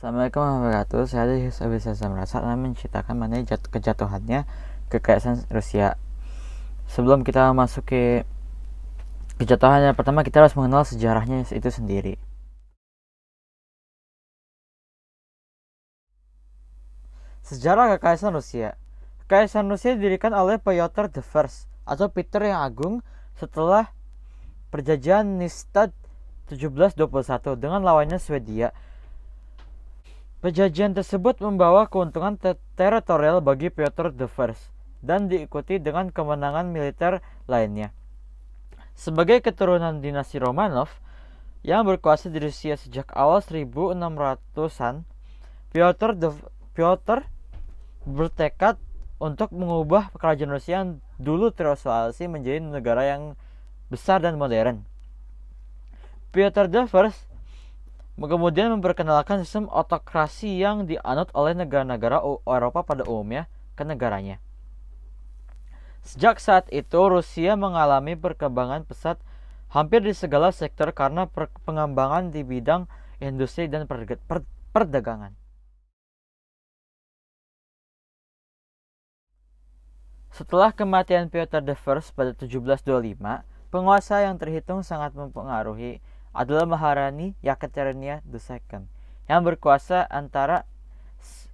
Assalamualaikum warahmatullahi wabarakatuh. Saya dari Habis Merasa dan menceritakan mengenai kejatuhannya kekaisaran Rusia. Sebelum kita masuk ke kejatuhannya, pertama kita harus mengenal sejarahnya itu sendiri. Sejarah Kekaisaran Rusia Kekaisaran Rusia didirikan oleh Piotr First atau Peter yang Agung setelah perjanjian Nistad 1721 dengan lawannya Swedia Perjanjian tersebut membawa keuntungan ter teritorial bagi Piotr I dan diikuti dengan kemenangan militer lainnya. Sebagai keturunan dinasti Romanov yang berkuasa di Rusia sejak awal 1600-an, Piotr the Piotr bertekad untuk mengubah kerajaan Rusia yang dulu terisolasi menjadi negara yang besar dan modern. Piotr I kemudian memperkenalkan sistem otokrasi yang dianut oleh negara-negara Eropa pada umumnya ke negaranya. Sejak saat itu, Rusia mengalami perkembangan pesat hampir di segala sektor karena pengembangan di bidang industri dan perdagangan. Setelah kematian Peter I pada 1725, penguasa yang terhitung sangat mempengaruhi adalah Maharani Yakaterania II yang berkuasa antara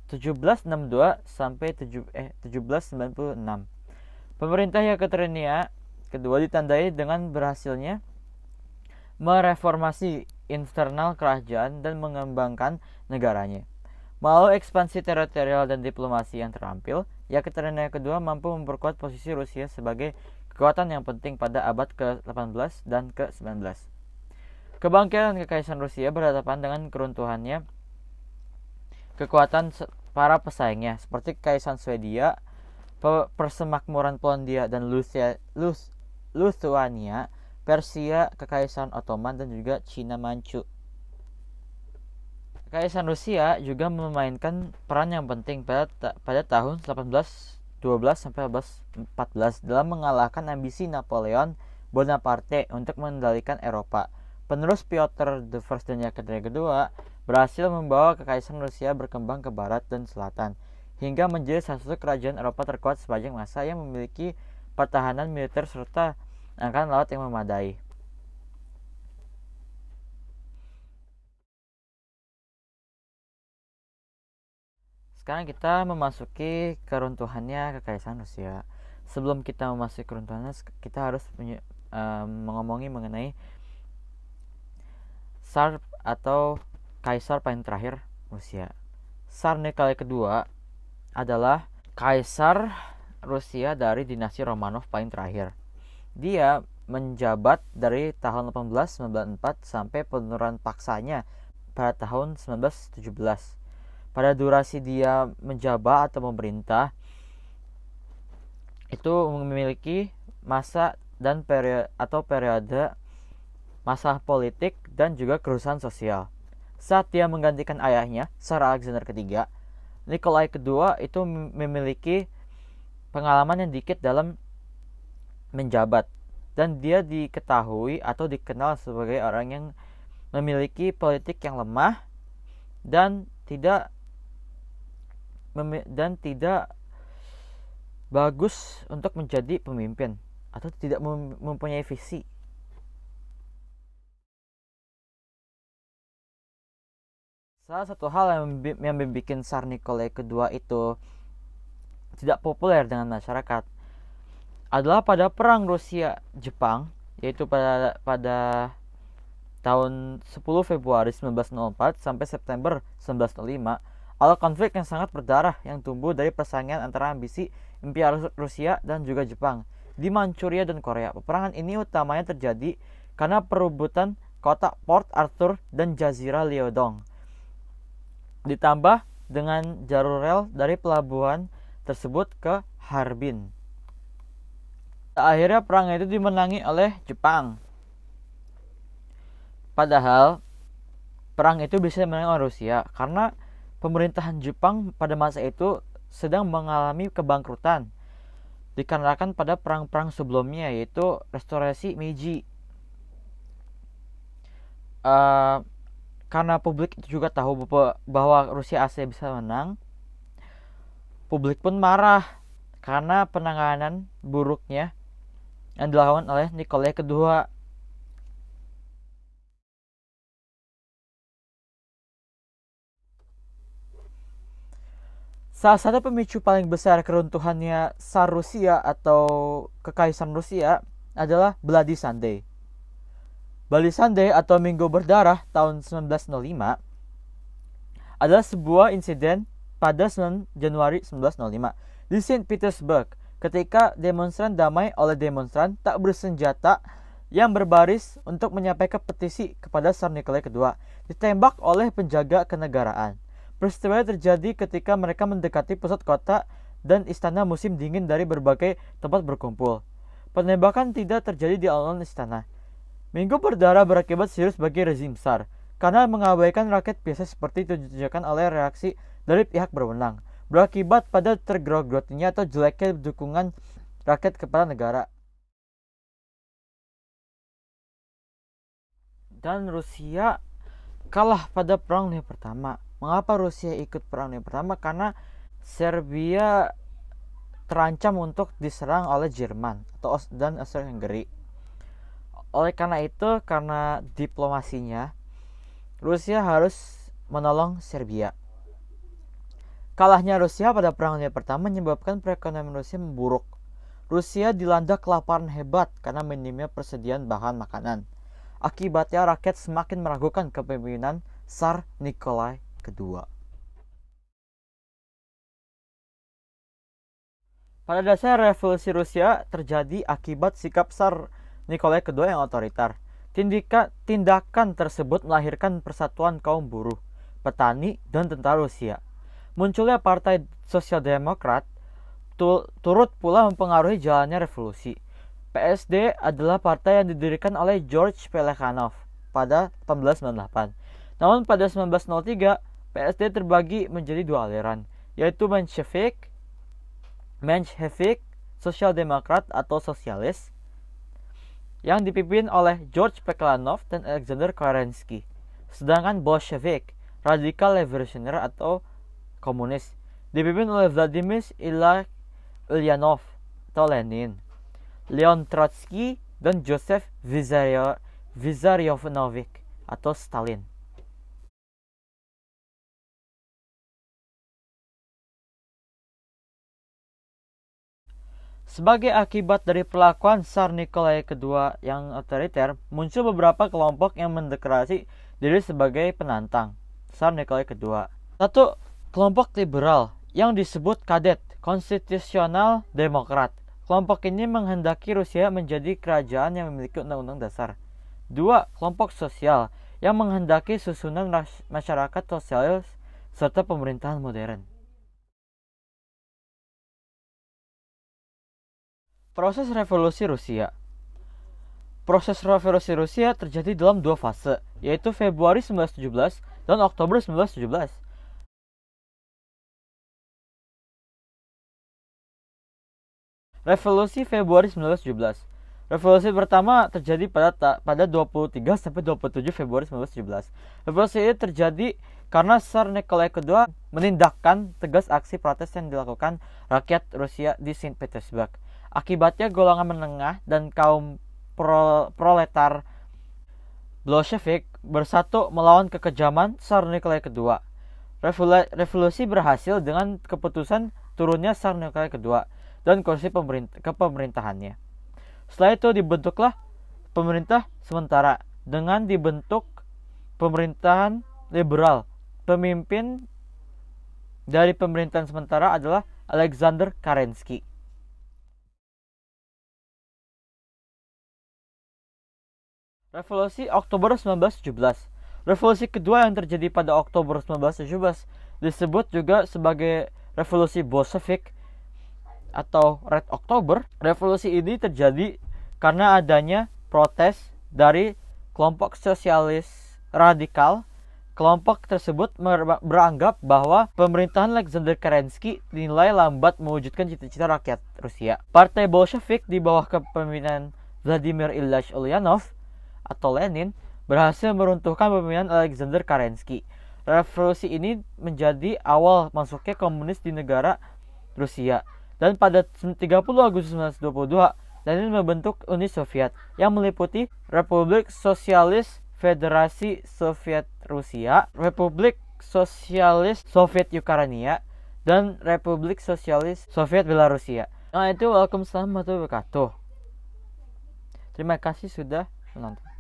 1762 sampai 7, eh, 1796. Pemerintah Yakaterania kedua ditandai dengan berhasilnya mereformasi internal kerajaan dan mengembangkan negaranya. Melalui ekspansi teritorial dan diplomasi yang terampil, Yekaterina kedua mampu memperkuat posisi Rusia sebagai kekuatan yang penting pada abad ke-18 dan ke-19. Kebangkitan Kekaisaran Rusia berhadapan dengan keruntuhannya kekuatan para pesaingnya seperti kekaisaran Swedia, Persemakmuran Polandia dan Lusia, Lus, Lithuania, Persia, Kekaisaran Ottoman dan juga Cina Manchu. Kekaisaran Rusia juga memainkan peran yang penting pada pada tahun 1812 sampai 1814 dalam mengalahkan ambisi Napoleon Bonaparte untuk mengendalikan Eropa. Penerus Piotr the First dan Yekaterina kedua berhasil membawa kekaisaran Rusia berkembang ke barat dan selatan hingga menjadi salah satu kerajaan Eropa terkuat sepanjang masa yang memiliki pertahanan militer serta angkatan laut yang memadai. Sekarang kita memasuki keruntuhannya kekaisaran Rusia. Sebelum kita memasuki keruntuhannya, kita harus mengomongi uh, eh, mengomongi mengenai Sar atau Kaisar paling terakhir Rusia. Tsar Nikolai kedua adalah Kaisar Rusia dari dinasti Romanov paling terakhir. Dia menjabat dari tahun 1894 sampai penurunan paksanya pada tahun 1917. Pada durasi dia menjabat atau memerintah itu memiliki masa dan periode atau periode masalah politik, dan juga kerusuhan sosial. Saat dia menggantikan ayahnya, Tsar Alexander III, Nikolai II itu memiliki pengalaman yang dikit dalam menjabat dan dia diketahui atau dikenal sebagai orang yang memiliki politik yang lemah dan tidak dan tidak bagus untuk menjadi pemimpin atau tidak mempunyai visi Salah satu hal yang yang membuat Sar Nikolai kedua itu tidak populer dengan masyarakat adalah pada perang Rusia Jepang yaitu pada pada tahun 10 Februari 1904 sampai September 1905 ada konflik yang sangat berdarah yang tumbuh dari persaingan antara ambisi impian Rusia dan juga Jepang di Manchuria dan Korea. Peperangan ini utamanya terjadi karena perebutan kota Port Arthur dan Jazirah Leodong ditambah dengan jalur rel dari pelabuhan tersebut ke Harbin. Akhirnya perang itu dimenangi oleh Jepang. Padahal perang itu bisa dimenangi oleh Rusia karena pemerintahan Jepang pada masa itu sedang mengalami kebangkrutan dikarenakan pada perang-perang sebelumnya yaitu restorasi Meiji. Uh, karena publik juga tahu bahwa Rusia AC bisa menang, publik pun marah karena penanganan buruknya yang dilakukan oleh Nikolai kedua. Salah satu pemicu paling besar keruntuhannya Sar Rusia atau Kekaisaran Rusia adalah Bloody Sunday. Bali Sunday atau Minggu Berdarah tahun 1905 adalah sebuah insiden pada 9 Januari 1905 di St. Petersburg ketika demonstran damai oleh demonstran tak bersenjata yang berbaris untuk menyampaikan petisi kepada Tsar Nikolai II ditembak oleh penjaga kenegaraan. Peristiwa terjadi ketika mereka mendekati pusat kota dan istana musim dingin dari berbagai tempat berkumpul. Penembakan tidak terjadi di alun-alun istana, Minggu berdarah berakibat serius bagi rezim SAR karena mengabaikan rakyat biasa seperti itu ditunjukkan oleh reaksi dari pihak berwenang, berakibat pada tergerogotnya atau jeleknya dukungan rakyat kepada negara. Dan Rusia kalah pada perang dunia pertama. Mengapa Rusia ikut perang dunia pertama? Karena Serbia terancam untuk diserang oleh Jerman atau dan Austria-Hungary oleh karena itu, karena diplomasinya, Rusia harus menolong Serbia. Kalahnya Rusia pada Perang Dunia Pertama menyebabkan perekonomian Rusia memburuk. Rusia dilanda kelaparan hebat karena minimnya persediaan bahan makanan. Akibatnya rakyat semakin meragukan kepemimpinan Tsar Nikolai II. Pada dasarnya revolusi Rusia terjadi akibat sikap Tsar Nikolai II yang otoriter. Tindika, tindakan tersebut melahirkan persatuan kaum buruh, petani, dan tentara Rusia. Munculnya Partai Sosial Demokrat turut pula mempengaruhi jalannya revolusi. PSD adalah partai yang didirikan oleh George Pelekhanov pada 1898. Namun pada 1903, PSD terbagi menjadi dua aliran, yaitu Menshevik, Menshevik, Sosial Demokrat atau Sosialis, yang dipimpin oleh George Peklanov dan Alexander Kerensky. Sedangkan Bolshevik, radikal revolusioner atau komunis, dipimpin oleh Vladimir Ulyanov, atau Lenin, Leon Trotsky, dan Joseph Vizarionovich atau Stalin. Sebagai akibat dari perlakuan Tsar Nikolai II yang otoriter, muncul beberapa kelompok yang mendeklarasi diri sebagai penantang Tsar Nikolai II. Satu, kelompok liberal yang disebut kadet, konstitusional demokrat. Kelompok ini menghendaki Rusia menjadi kerajaan yang memiliki undang-undang dasar. Dua, kelompok sosial yang menghendaki susunan masyarakat sosialis serta pemerintahan modern. Proses revolusi Rusia Proses revolusi Rusia terjadi dalam dua fase, yaitu Februari 1917 dan Oktober 1917. Revolusi Februari 1917 Revolusi pertama terjadi pada pada 23 sampai 27 Februari 1917. Revolusi ini terjadi karena Tsar Nikolai II menindakkan tegas aksi protes yang dilakukan rakyat Rusia di Saint Petersburg. Akibatnya golongan menengah dan kaum pro proletar Bolshevik bersatu melawan kekejaman Tsar Nikolai II. Revolusi berhasil dengan keputusan turunnya Tsar Nikolai II dan kursi pemerintah kepemerintahannya. Setelah itu dibentuklah pemerintah sementara dengan dibentuk pemerintahan liberal. Pemimpin dari pemerintahan sementara adalah Alexander Kerensky. Revolusi Oktober 1917 Revolusi kedua yang terjadi pada Oktober 1917 disebut juga sebagai Revolusi Bolshevik atau Red October. Revolusi ini terjadi karena adanya protes dari kelompok sosialis radikal. Kelompok tersebut beranggap bahwa pemerintahan Alexander Kerensky dinilai lambat mewujudkan cita-cita rakyat Rusia. Partai Bolshevik di bawah kepemimpinan Vladimir Ilyich Ulyanov atau Lenin berhasil meruntuhkan pemimpinan Alexander Kerensky. Revolusi ini menjadi awal masuknya komunis di negara Rusia. Dan pada 30 Agustus 1922, Lenin membentuk Uni Soviet yang meliputi Republik Sosialis Federasi Soviet Rusia, Republik Sosialis Soviet Ukraina, dan Republik Sosialis Soviet Belarusia. Nah itu welcome selamat wabarakatuh. Terima kasih sudah menonton.